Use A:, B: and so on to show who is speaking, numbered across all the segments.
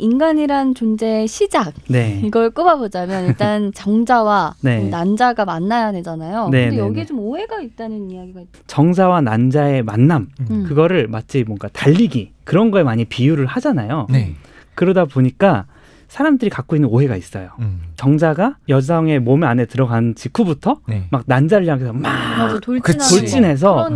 A: 인간이란 존재의 시작 네. 이걸 꼽아보자면 일단 정자와 네. 뭐 난자가 만나야 되잖아요. 네, 근데 네, 여기에 네. 좀 오해가 있다는 이야기가 있죠. 정자와 난자의 만남 음. 그거를 마치 뭔가 달리기 그런 거에 많이 비유를 하잖아요. 네. 그러다 보니까 사람들이 갖고 있는 오해가 있어요. 음. 정자가 여성의 몸 안에 들어간 직후부터 네. 막 난자를 향해서 막 맞아, 돌진해서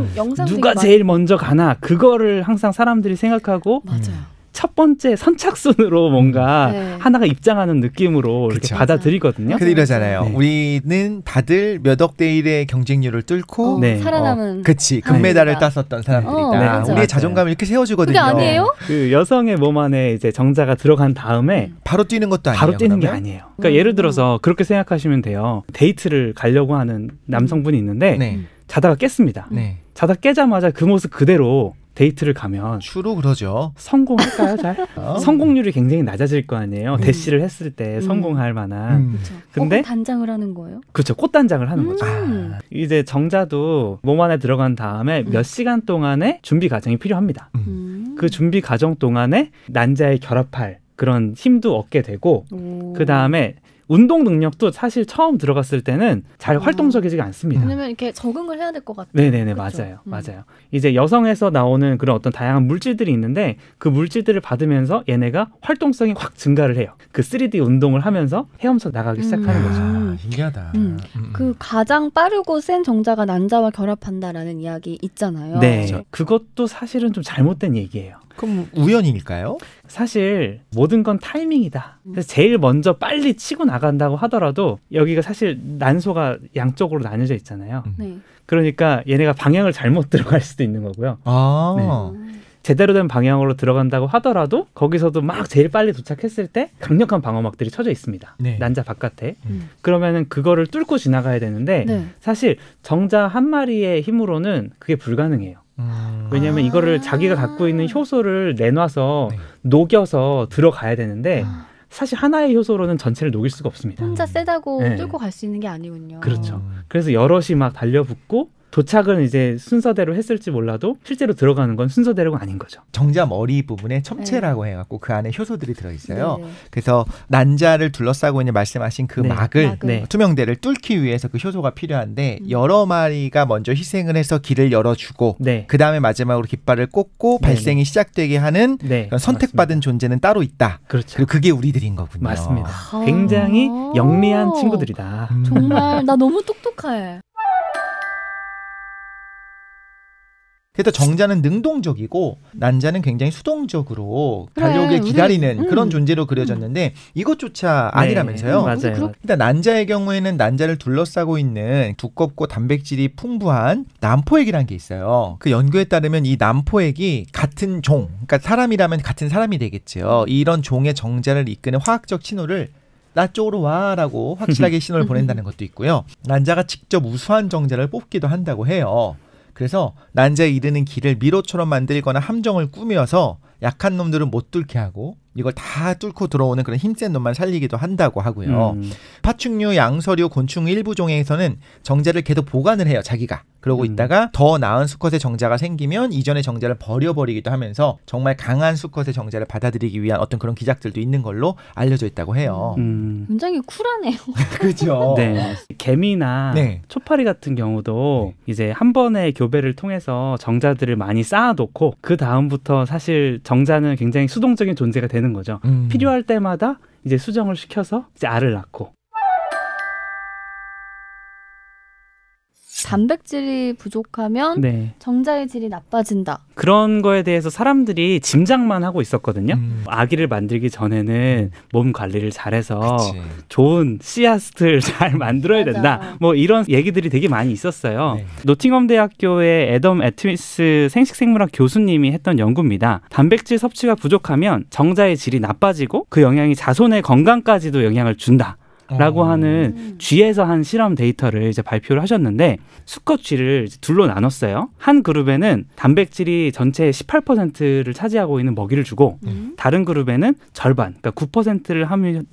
A: 누가 제일 먼저 가나 그거를 항상 사람들이 생각하고 맞아요. 첫 번째 선착순으로 뭔가 음. 네. 하나가 입장하는 느낌으로 그렇 이렇게 받아들이거든요. 근데 이러잖아요. 네. 우리는
B: 다들 몇 억대 일의 경쟁률을 뚫고 어, 네. 살아남은 어, 그치 아, 금메달을 따섰던
A: 그러니까. 사람들이다. 어, 네, 우리의 자존감을 이렇게 세워주거든요. 그게 아니에요? 네. 그 여성의 몸 안에 이제 정자가 들어간 다음에 음. 바로 뛰는 것도 아니에요. 바로 뛰는 그러면? 게 아니에요. 그러니까 음. 예를 들어서 그렇게 생각하시면 돼요. 데이트를 가려고 하는 남성분이 있는데 네. 자다가 깼습니다. 자다 깨자마자 그 모습 그대로 데이트를 가면 주로 그러죠. 성공할까요, 잘? 어? 성공률이 굉장히 낮아질 거 아니에요. 음. 대시를 했을 때 음. 성공할 만한. 음. 그쵸. 어, 근데 단장을 하는 거예요? 그렇죠. 꽃단장을 하는 거죠. 음. 아. 이제 정자도 몸 안에 들어간 다음에 음. 몇 시간 동안의 준비 과정이 필요합니다. 음. 그 준비 과정 동안에 난자에 결합할 그런 힘도 얻게 되고 그 다음에 운동 능력도 사실 처음 들어갔을 때는 잘 아. 활동적이지가 않습니다. 왜냐면 이렇게 적응을 해야 될 것 같아요. 네네네 그렇 맞아요, 음. 맞아요. 이제 여성에서 나오는 그런 어떤 다양한 물질들이 있는데 그 물질들을 받으면서 얘네가 활동성이 확 증가를 해요. 그 3D 운동을 하면서 헤엄쳐 나가기 음. 시작하는 거죠. 아, 음. 신기하다. 그 가장 빠르고 센 정자가 난자와 결합한다라는 이야기 있잖아요. 네, 그것도 사실은 좀 잘못된 얘기예요. 그럼 우연일까요? 사실 모든 건 타이밍이다. 그래서 제일 먼저 빨리 치고 나간다고 하더라도 여기가 사실 난소가 양쪽으로 나뉘어져 있잖아요. 음. 네. 그러니까 얘네가 방향을 잘못 들어갈 수도 있는 거고요. 아. 네. 제대로 된 방향으로 들어간다고 하더라도 거기서도 막 제일 빨리 도착했을 때 강력한 방어막들이 쳐져 있습니다. 네. 난자 바깥에. 음. 음. 그러면은 그거를 뚫고 지나가야 되는데 네. 사실 정자 한 마리의 힘으로는 그게 불가능해요. 음. 왜냐하면 아. 이거를 자기가 갖고 있는 효소를 내놔서 네. 녹여서 들어가야 되는데 아. 사실 하나의 효소로는 전체를 녹일 수가 없습니다. 혼자 음. 세다고 네. 뚫고 갈 수 있는 게 아니군요. 그렇죠. 음. 그래서 여럿이 막 달려붙고 도착은 이제 순서대로 했을지 몰라도 실제로 들어가는 건 순서대로가 아닌 거죠. 정자 머리 부분에 첨체라고 네. 해갖고 그 안에 효소들이
B: 들어있어요. 네. 그래서 난자를 둘러싸고 있는 말씀하신 그 네. 막을 네. 투명대를 뚫기 위해서 그 효소가 필요한데 음. 여러 마리가 먼저 희생을 해서 길을 열어주고 네. 그 다음에 마지막으로 깃발을 꽂고 네, 발생이 시작되게 하는 선택받은 맞습니다. 존재는 따로 있다. 그렇죠. 그리고 그게 우리들인 거군요. 맞습니다. 아. 굉장히 영리한 아. 친구들이다. 음. 정말 나 너무
A: 똑똑해.
B: 그래서 정자는 능동적이고 난자는 굉장히 수동적으로 달려오길 그래, 기다리는 우리, 음. 그런 음. 존재로 그려졌는데 이것조차 아니라면서요. 네, 맞아요. 일단 난자의 경우에는 난자를 둘러싸고 있는 두껍고 단백질이 풍부한 난포액이라는게 있어요. 그 연구에 따르면 이난포액이 같은 종, 그러니까 사람이라면 같은 사람이 되겠죠. 이런 종의 정자를 이끄는 화학적 신호를 나 쪽으로 와라고 확실하게 신호를 보낸다는 것도 있고요. 난자가 직접 우수한 정자를 뽑기도 한다고 해요. 그래서 난제 이르는 길을 미로처럼 만들거나 함정을 꾸며서 약한 놈들은 못 뚫게 하고 이걸 다 뚫고 들어오는 그런 힘센 놈만 살리기도 한다고 하고요. 음. 파충류, 양서류, 곤충 일부 종에서는 정자를 계속 보관을 해요, 자기가. 그러고 음. 있다가 더 나은 수컷의 정자가 생기면 이전의 정자를 버려버리기도 하면서 정말 강한 수컷의 정자를 받아들이기 위한 어떤 그런 기작들도
A: 있는 걸로 알려져 있다고 해요. 음. 음. 굉장히 쿨하네요. 그죠. 네. 개미나 네. 초파리 같은 경우도 네. 이제 한 번의 교배를 통해서 정자들을 많이 쌓아놓고 그 다음부터 사실 정자는 굉장히 수동적인 존재가 되는 되는 거죠. 음. 필요할 때마다 이제 수정을 시켜서 이제 알을 낳고 단백질이 부족하면 네. 정자의 질이 나빠진다. 그런 거에 대해서 사람들이 짐작만 하고 있었거든요. 음. 아기를 만들기 전에는 몸 관리를 잘해서 그치. 좋은 씨앗을 잘 만들어야 맞아. 된다. 뭐 이런 얘기들이 되게 많이 있었어요. 네. 노팅엄 대학교의 애덤 애트미스 생식생물학 교수님이 했던 연구입니다. 단백질 섭취가 부족하면 정자의 질이 나빠지고 그 영향이 자손의 건강까지도 영향을 준다. 라고 음. 하는 쥐에서 한 실험 데이터를 이제 발표를 하셨는데 수컷 쥐를 둘로 나눴어요. 한 그룹에는 단백질이 전체의 18%를 차지하고 있는 먹이를 주고 음. 다른 그룹에는 절반, 그러니까 9%를 함유한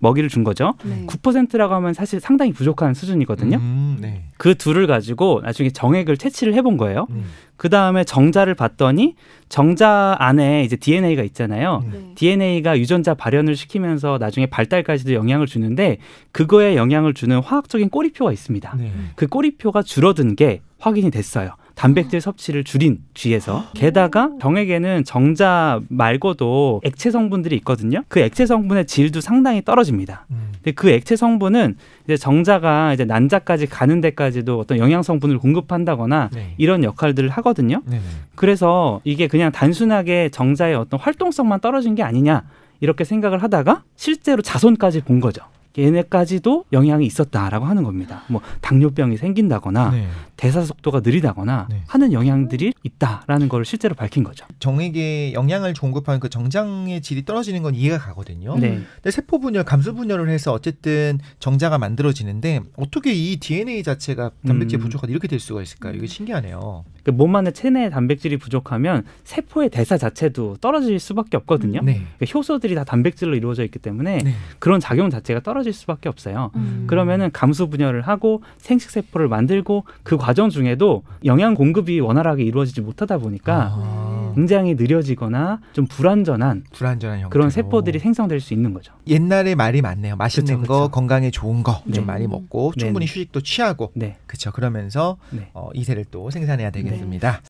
A: 먹이를 준 거죠. 네. 9%라고 하면 사실 상당히 부족한 수준이거든요. 음, 네. 그 둘을 가지고 나중에 정액을 채취를 해본 거예요. 음. 그 다음에 정자를 봤더니 정자 안에 이제 DNA가 있잖아요. 네. 네. DNA가 유전자 발현을 시키면서 나중에 발달까지도 영향을 주는데 그거에 영향을 주는 화학적인 꼬리표가 있습니다. 네. 그 꼬리표가 줄어든 게 확인이 됐어요. 단백질 섭취를 줄인 쥐에서 아. 게다가 병에게는 정자 말고도 액체 성분들이 있거든요. 그 액체 성분의 질도 상당히 떨어집니다. 음. 근데 그 액체 성분은 이제 정자가 이제 난자까지 가는 데까지도 어떤 영양 성분을 공급한다거나 네. 이런 역할들을 하거든요. 네네. 네. 그래서 이게 그냥 단순하게 정자의 어떤 활동성만 떨어진 게 아니냐 이렇게 생각을 하다가 실제로 자손까지 본 거죠. 얘네까지도 영향이 있었다라고 하는 겁니다. 뭐 당뇨병이 생긴다거나 네. 대사 속도가 느리다거나 네. 하는 영향들이 있다라는 걸 실제로 밝힌 거죠. 정액에 영향을 공급하는 그 정장의 질이 떨어지는 건 이해가
B: 가거든요. 네. 근데 세포 분열, 감수 분열을 해서 어쨌든 정자가 만들어지는데 어떻게
A: 이 DNA 자체가 단백질 음. 부족하다 이렇게 될 수가 있을까요? 이게 신기하네요. 그몸 그러니까 안에 체내 단백질이 부족하면 세포의 대사 자체도 떨어질 수밖에 없거든요. 네. 그러니까 효소들이 다 단백질로 이루어져 있기 때문에 네. 그런 작용 자체가 떨어 떨어질 수밖에 없어요. 음. 그러면은 감수 분열을 하고 생식 세포를 만들고 그 과정 중에도 영양 공급이 원활하게 이루어지지 못하다 보니까 아. 굉장히 느려지거나 좀 불완전한 불완전한 형태로. 그런 세포들이 생성될 수 있는 거죠. 옛날에 말이 많네요. 맛있는 그쵸, 그쵸. 거, 건강에 좋은 거좀 네. 많이 먹고 네, 충분히 네.
B: 휴식도 취하고 네. 그렇죠. 그러면서 네. 어, 이세를 또 생산해야 되겠습니다. 네.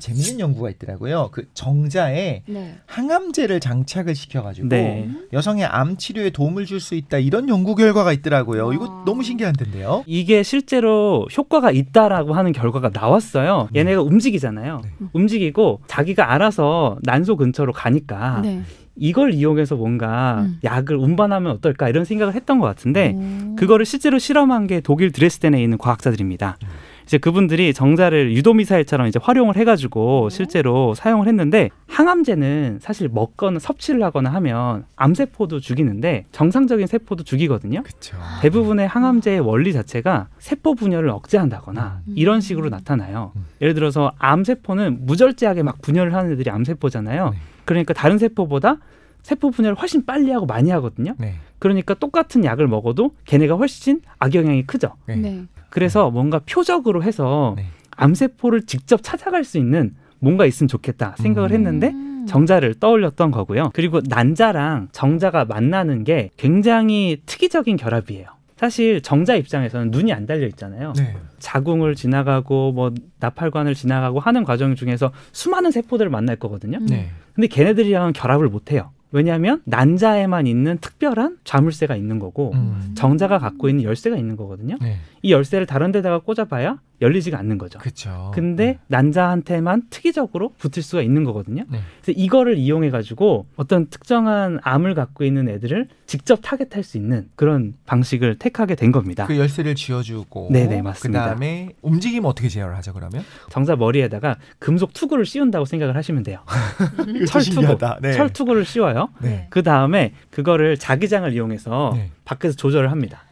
B: 재밌는 연구가 있더라고요. 그 정자에 네. 항암제를 장착을 시켜가지고 네. 여성의 암 치료에 도움을 줄 수
A: 있다 이런 연구 결과가 있더라고요. 이거 아. 너무 신기한데요. 텐 이게 실제로 효과가 있다라고 하는 결과가 나왔어요. 음. 얘네가 움직이잖아요. 네. 움직이고 자기가 알아서 난소 근처로 가니까 네. 이걸 이용해서 뭔가 음. 약을 운반하면 어떨까 이런 생각을 했던 것 같은데 오. 그거를 실제로 실험한 게 독일 드레스덴에 있는 과학자들입니다. 음. 이제 그분들이 정자를 유도 미사일처럼 이제 활용을 해가지고 실제로 사용을 했는데 항암제는 사실 먹거나 섭취를 하거나 하면 암세포도 죽이는데 정상적인 세포도 죽이거든요. 그쵸. 대부분의 항암제의 원리 자체가 세포 분열을 억제한다거나 음. 이런 식으로 나타나요. 음. 예를 들어서 암세포는 무절제하게 막 분열을 하는 애들이 암세포잖아요. 네. 그러니까 다른 세포보다 세포 분열을 훨씬 빨리 하고 많이 하거든요. 네. 그러니까 똑같은 약을 먹어도 걔네가 훨씬 악영향이 크죠. 네. 네. 그래서 뭔가 표적으로 해서 네. 암세포를 직접 찾아갈 수 있는 뭔가 있으면 좋겠다 생각을 음. 했는데 음. 정자를 떠올렸던 거고요. 그리고 난자랑 정자가 만나는 게 굉장히 특이적인 결합이에요. 사실 정자 입장에서는 눈이 안 달려 있잖아요. 네. 자궁을 지나가고 뭐 나팔관을 지나가고 하는 과정 중에서 수많은 세포들을 만날 거거든요. 네. 근데 걔네들이랑 결합을 못 해요. 왜냐하면 난자에만 있는 특별한 자물쇠가 있는 거고 음. 정자가 갖고 있는 열쇠가 있는 거거든요. 네. 이 열쇠를 다른 데다가 꽂아봐야 열리지가 않는 거죠. 그렇죠. 근데 네. 난자한테만 특이적으로 붙을 수가 있는 거거든요. 네. 그래서 이거를 이용해 가지고 어떤 특정한 암을 갖고 있는 애들을 직접 타겟할 수 있는 그런 방식을 택하게 된 겁니다. 그
B: 열쇠를 쥐어주고 네네 네, 맞습니다. 그다음에
A: 움직임면 어떻게 제어를 하죠 그러면? 정사 머리에다가 금속 투구를 씌운다고 생각을 하시면 돼요. 철 투구, 네. 철 투구를 씌워요. 네. 그 다음에 그거를 자기장을 이용해서 네. 밖에서 조절을 합니다.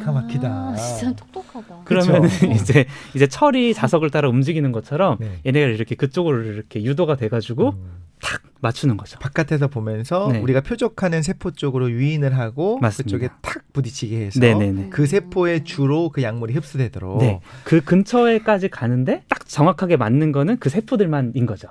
A: 기가 막히다. 아, 진짜 똑똑하다. 그러면 그렇죠. 어. 이제 이제 철이 자석을 따라 움직이는 것처럼 네. 얘네가 이렇게 그쪽으로 이렇게 유도가 돼가지고 음. 탁 맞추는 거죠.
B: 바깥에서 보면서 네. 우리가
A: 표적하는 세포 쪽으로 유인을 하고 맞습니다. 그쪽에 탁 부딪히게 해서 네네네. 네, 네. 그 세포에 주로 그 약물이 흡수되도록 네. 그 근처에까지 가는데 딱 정확하게 맞는 거는 그 세포들만인 거죠.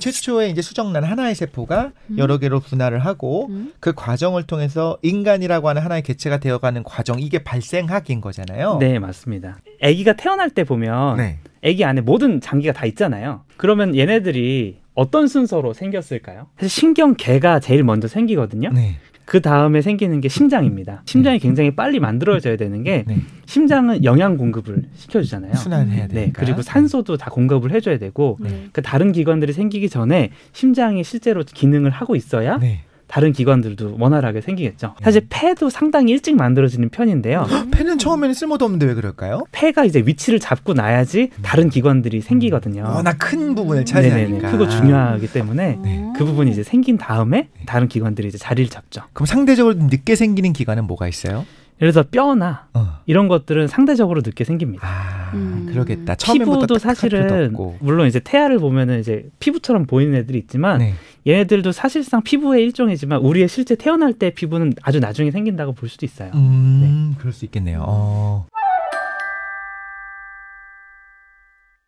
A: 최초의 이제 수정란 하나의 세포가 음. 여러
B: 개로 분할을 하고 음. 그 과정을 통해서 인간이라고 하는 하나의 개체가 되어가는 과정 이게
A: 발생학인 거잖아요. 네 맞습니다. 아기가 태어날 때 보면 네. 아기 안에 모든 장기가 다 있잖아요. 그러면 얘네들이 어떤 순서로 생겼을까요? 사실 신경계가 제일 먼저 생기거든요. 네. 그 다음에 생기는 게 심장입니다. 네. 심장이 네. 굉장히 빨리 만들어져야 되는 게 네. 심장은 영양 공급을 시켜주잖아요. 순환해야 돼. 네, 그리고 산소도 다 공급을 해줘야 되고 네. 그 다른 기관들이 생기기 전에 심장이 실제로 기능을 하고 있어야 네. 다른 기관들도 원활하게 생기겠죠. 사실 폐도 음. 상당히 일찍 만들어지는 편인데요. 폐는 음. 처음에는 쓸모도 없는데 왜 그럴까요? 폐가 이제 위치를 잡고 나야지 음. 다른 기관들이 생기거든요. 워낙 큰 부분을 차지하니까. 크고 중요하기 때문에 네. 그 부분이 이제 생긴 다음에 다른 기관들이 이제 자리를 잡죠. 그럼 상대적으로 늦게 생기는 기관은 뭐가 있어요? 예를 들어 서 뼈나 어. 이런 것들은 상대적으로 늦게 생깁니다. 아, 음. 그러겠다. 피부도 사실은 물론 이제 태아를 보면은 이제 피부처럼 보이는 애들이 있지만 네. 얘네들도 사실상 피부의 일종이지만 우리의 실제 태어날 때 피부는 아주 나중에 생긴다고 볼 수도 있어요. 음, 네. 그럴 수 있겠네요. 음. 어.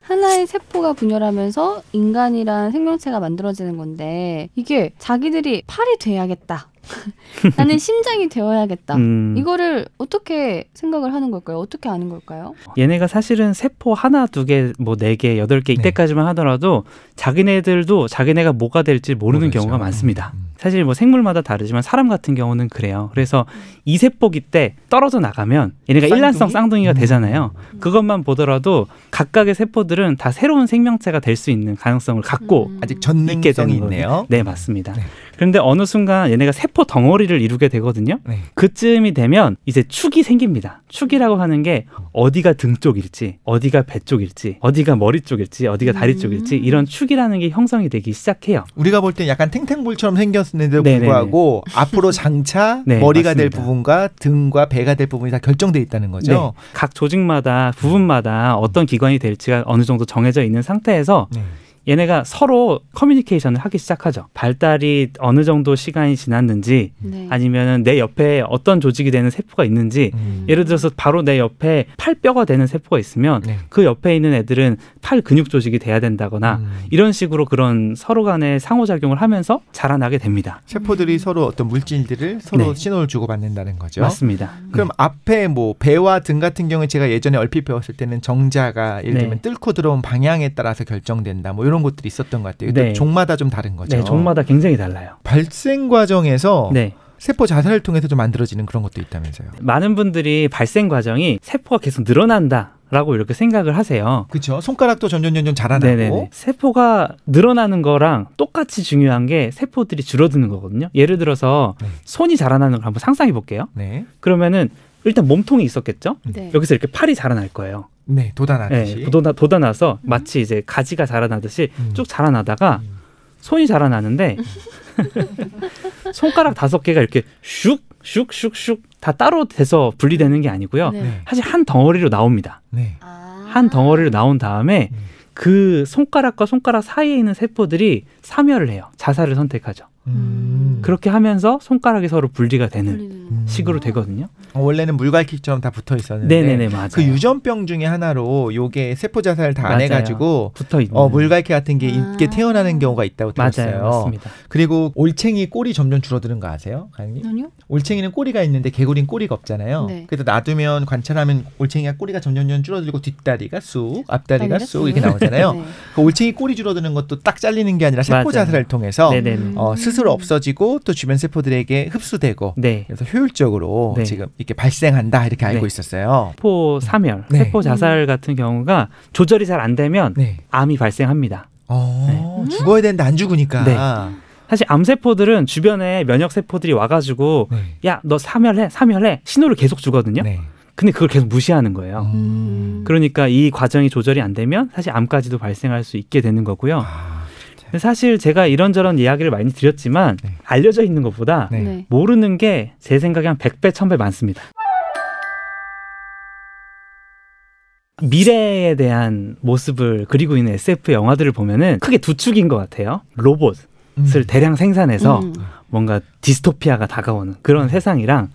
A: 하나의 세포가 분열하면서 인간이란 생명체가 만들어지는 건데 이게 자기들이 팔이 돼야겠다 나는 심장이 되어야겠다. 음. 이거를 어떻게 생각을 하는 걸까요? 어떻게 아는 걸까요? 얘네가 사실은 세포 하나, 두 개, 뭐 네 개, 여덟 개 네. 이때까지만 하더라도 자기네들도 자기네가 뭐가 될지 모르는 모르겠죠. 경우가 많습니다. 음. 사실 뭐 생물마다 다르지만 사람 같은 경우는 그래요. 그래서 음. 이 세포기 때 떨어져 나가면 얘네가 일란성 쌍둥이가 음. 되잖아요. 음. 그것만 보더라도 각각의 세포들은 다 새로운 생명체가 될 수 있는 가능성을 갖고 음. 아직 전능성이 있네요. 네, 맞습니다. 네. 그런데 어느 순간 얘네가 세포 덩어리를 이루게 되거든요. 네. 그쯤이 되면 이제 축이 생깁니다. 축이라고 하는 게 어디가 등 쪽일지, 어디가 배 쪽일지, 어디가 머리 쪽일지, 어디가 다리 음. 쪽일지 이런 축이라는 게 형성이 되기 시작해요. 우리가 볼 때 약간 탱탱볼처럼 생겼는데도
B: 네, 네, 불구하고 네. 앞으로 장차 네, 머리가 맞습니다. 될 부분과 등과 배가 될 부분이 다 결정돼
A: 있다는 거죠. 네. 각 조직마다 부분마다 어떤 기관이 될지가 어느 정도 정해져 있는 상태에서 네. 얘네가 서로 커뮤니케이션을 하기 시작하죠. 발달이 어느 정도 시간이 지났는지 네. 아니면 내 옆에 어떤 조직이 되는 세포가 있는지 음. 예를 들어서 바로 내 옆에 팔뼈가 되는 세포가 있으면 네. 그 옆에 있는 애들은 팔 근육 조직이 돼야 된다거나 음. 이런 식으로 그런 서로 간의 상호작용을 하면서 자라나게 됩니다. 세포들이 음. 서로 어떤 물질들을 서로 네. 신호를 주고받는다는 거죠. 맞습니다. 그럼 음. 앞에
B: 뭐 배와 등 같은 경우에 제가 예전에 얼핏 배웠을 때는 정자가 예를 네. 들면 뚫고 들어온 방향에 따라서 결정된다 뭐 이런 그런 것들이 있었던 것 같아요. 네. 종마다 좀 다른 거죠. 네, 종마다
A: 굉장히 달라요. 발생
B: 과정에서 네. 세포 자살을 통해서 좀 만들어지는 그런 것도 있다면서요.
A: 많은 분들이 발생 과정이 세포가 계속 늘어난다. 라고 이렇게 생각을 하세요. 그렇죠. 손가락도 점점점점 자라나고 세포가 늘어나는 거랑 똑같이 중요한 게 세포들이 줄어드는 거거든요. 예를 들어서 네. 손이 자라나는 걸 한번 상상해 볼게요. 네. 그러면은 일단 몸통이 있었겠죠. 네. 여기서 이렇게 팔이 자라날 거예요.
B: 네, 돋아나듯이. 네,
A: 돋아, 돋아나서 음. 마치 이제 가지가 자라나듯이 음. 쭉 자라나다가 음. 손이 자라나는데 손가락 다섯 개가 이렇게 슉 슉 슉 슉 다 따로 돼서 분리되는 게 아니고요. 네. 네. 사실 한 덩어리로 나옵니다. 네. 아. 한 덩어리로 나온 다음에 음. 그 손가락과 손가락 사이에 있는 세포들이 사멸을 해요. 자살을 선택하죠. 그렇게 하면서 손가락이 서로 분리가 되는 음. 식으로 되거든요. 어, 원래는 물갈퀴처럼
B: 다 붙어 있었는데 네네네, 맞아요. 그 유전병 중에 하나로 요게 세포 자살 을다 안 해가지고 붙어 있는 어, 물갈퀴 같은 게 있게 아. 태어나는 경우가 있다고 들었어요. 맞아요, 맞습니다. 그리고 올챙이 꼬리 점점 줄어드는 거 아세요, 강님? 아니요. 올챙이는 꼬리가 있는데 개구리는 꼬리가 없잖아요. 네. 그래서 놔두면 관찰하면 올챙이가 꼬리가 점점점 줄어들고 뒷다리가 쑥, 앞다리가 쑥 이렇게 나오잖아요. 네. 그 올챙이 꼬리 줄어드는 것도 딱 잘리는 게 아니라 세포 맞아요. 자살을 통해서 어, 스스로 없어지고 또 주변 세포들에게 흡수되고 네. 그래서 효율적으로 네. 지금 이렇게 발생한다 이렇게 알고 네.
A: 있었어요. 세포 사멸, 네. 세포 자살 같은 경우가 조절이 잘 안 되면 네. 암이 발생합니다. 어, 네. 죽어야 되는데 안 죽으니까. 사실 암세포들은 주변에 면역세포들이 와가지고 야 너 사멸해 사멸해 신호를 계속 주거든요. 근데 그걸 계속 무시하는 거예요. 음. 그러니까 이 과정이 조절이 안 되면 사실 암까지도 발생할 수 있게 되는 거고요. 아. 사실 제가 이런저런 이야기를 많이 드렸지만 네. 알려져 있는 것보다 네. 네. 모르는 게 제 생각에 한 100배, 1000배 많습니다. 미래에 대한 모습을 그리고 있는 SF 영화들을 보면은 크게 두 축인 것 같아요. 로봇을 음. 대량 생산해서 음. 뭔가 디스토피아가 다가오는 그런 음. 세상이랑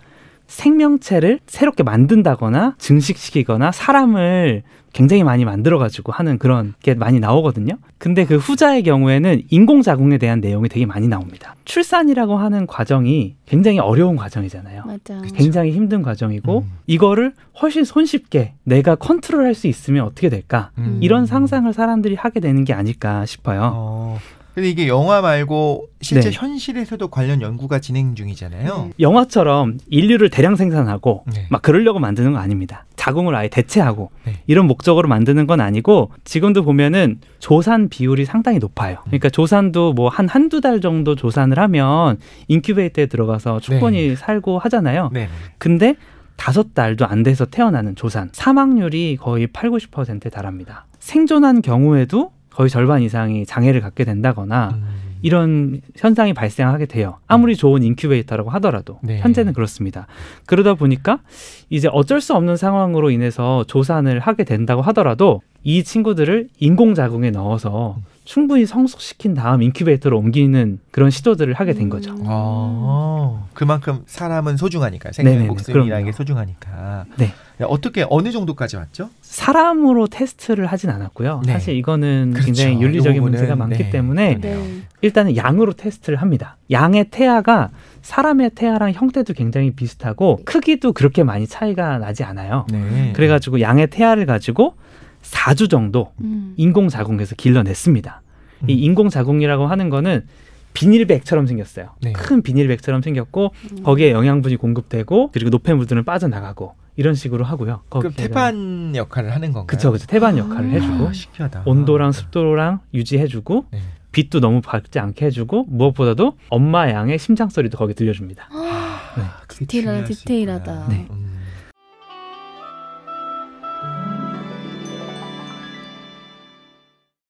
A: 생명체를 새롭게 만든다거나 증식시키거나 사람을 굉장히 많이 만들어가지고 하는 그런 게 많이 나오거든요. 근데 그 후자의 경우에는 인공자궁에 대한 내용이 되게 많이 나옵니다. 출산이라고 하는 과정이 굉장히 어려운 과정이잖아요. 맞아. 굉장히 힘든 과정이고 음. 이거를 훨씬 손쉽게 내가 컨트롤할 수 있으면 어떻게 될까 음. 이런 상상을 사람들이 하게 되는 게 아닐까 싶어요. 어.
B: 근데 이게 영화 말고 실제 네. 현실에서도
A: 관련 연구가 진행
B: 중이잖아요. 음.
A: 영화처럼 인류를 대량 생산하고 네. 막 그러려고 만드는 거 아닙니다. 자궁을 아예 대체하고 네. 이런 목적으로 만드는 건 아니고 지금도 보면은 조산 비율이 상당히 높아요. 음. 그러니까 조산도 뭐 한 한두 달 정도 조산을 하면 인큐베이터에 들어가서 충분히 네. 살고 하잖아요. 네. 근데 다섯 달도 안 돼서 태어나는 조산 사망률이 거의 8, 90%에 달합니다. 생존한 경우에도 거의 절반 이상이 장애를 갖게 된다거나 음. 이런 현상이 발생하게 돼요. 아무리 음. 좋은 인큐베이터라고 하더라도 네. 현재는 그렇습니다. 그러다 보니까 이제 어쩔 수 없는 상황으로 인해서 조산을 하게 된다고 하더라도 이 친구들을 인공자궁에 넣어서 음. 충분히 성숙시킨 다음 인큐베이터로 옮기는 그런 시도들을 하게 된 음. 거죠. 음. 아, 그만큼 사람은 소중하니까 생명 목숨이라는 게 소중하니까. 네. 어떻게 어느 정도까지 왔죠? 사람으로 테스트를 하진 않았고요. 네. 사실 이거는 그렇죠. 굉장히 윤리적인 문제가 많기 네. 때문에 네. 일단은 양으로 테스트를 합니다. 양의 태아가 사람의 태아랑 형태도 굉장히 비슷하고 크기도 그렇게 많이 차이가 나지 않아요. 네. 그래가지고 양의 태아를 가지고 사주 정도 음. 인공자궁에서 길러냈습니다. 음. 이 인공자궁이라고 하는 거는 비닐백처럼 생겼어요. 네. 큰 비닐백처럼 생겼고 음. 거기에 영양분이 공급되고 그리고 노폐물들은 빠져나가고 이런 식으로 하고요. 그 태반 역할을 하는 건가요? 그렇죠, 그렇죠. 태반 아. 역할을 아, 해주고 신기하다. 온도랑 아, 네. 습도랑 유지해주고 네. 빛도 너무 밝지 않게 해주고 무엇보다도 엄마 양의 심장 소리도 거기 들려줍니다. 아, 네. 아, 디테일하다, 디테일하다. 네. 음.